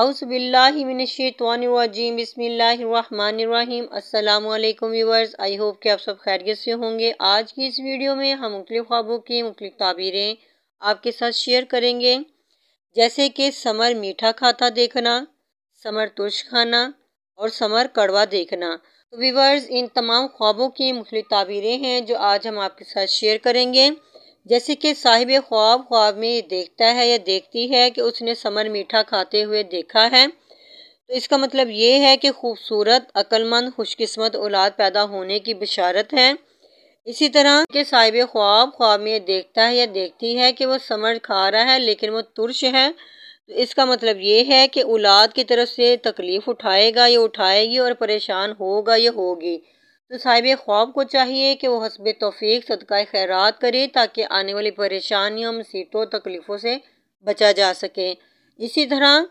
अउसबिल्लाशवानवाजीम बसमीम viewers I hope कि आप सब खैरियत से होंगे आज की इस वीडियो में हम मुख्तु ख्वाबों की मुख्तु ताबीरें आपके साथ शेयर करेंगे जैसे कि समर मीठा खाता देखना समर तुर्श खाना और समर कड़वा देखना तो व्यूवर्स इन तमाम ख्वाबों की मुख्तु ताबीरें हैं जो आज हम आपके साथ शेयर करेंगे जैसे कि साहिब ख्वाब ख्वाब में देखता है या देखती है कि उसने समर मीठा खाते हुए देखा है तो इसका मतलब ये है कि खूबसूरत अक्लमंद खुशकस्मत औलाद पैदा होने की बशारत है इसी तरह के साहिब ख्वाब ख्वाब में देखता है या देखती है कि वह समर खा रहा है लेकिन वह तुरश है तो इसका मतलब ये है कि औलाद की तरफ से तकलीफ़ उठाएगा या उठाएगी और परेशान होगा या होगी तो साहिब ख्वाब को चाहिए कि वह हसब तोफ़ी सदका खैरात करे ताकि आने वाली परेशानियों मुसीबतों तकलीफ़ों से बचा जा सके इसी तरह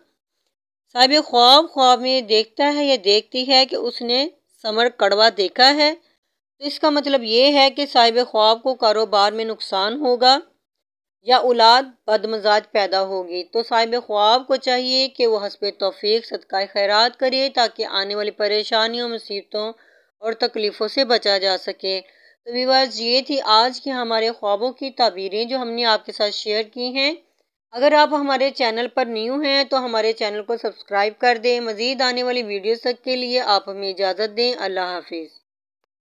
साहिब ख्वाब ख्वाब में देखता है या देखती है कि उसने समर कड़वा देखा है तो इसका मतलब ये है कि साहिब ख्वाब को कारोबार में नुकसान होगा या औलाद बदमजाज पैदा होगी तो साहिब ख्वाब को चाहिए कि वह हसब तोफ़ी सदका खैरात करे ताकि आने वाली परेशानियों मुसीबतों और तकलीफ़ों से बचा जा सके तो विवाज ये थी आज की हमारे ख्वाबों की तबीरें जो हमने आपके साथ शेयर की हैं अगर आप हमारे चैनल पर न्यू हैं तो हमारे चैनल को सब्सक्राइब कर दें मज़ीद आने वाली वीडियोस तक के लिए आप हमें इजाज़त दें अल्लाह हाफिज़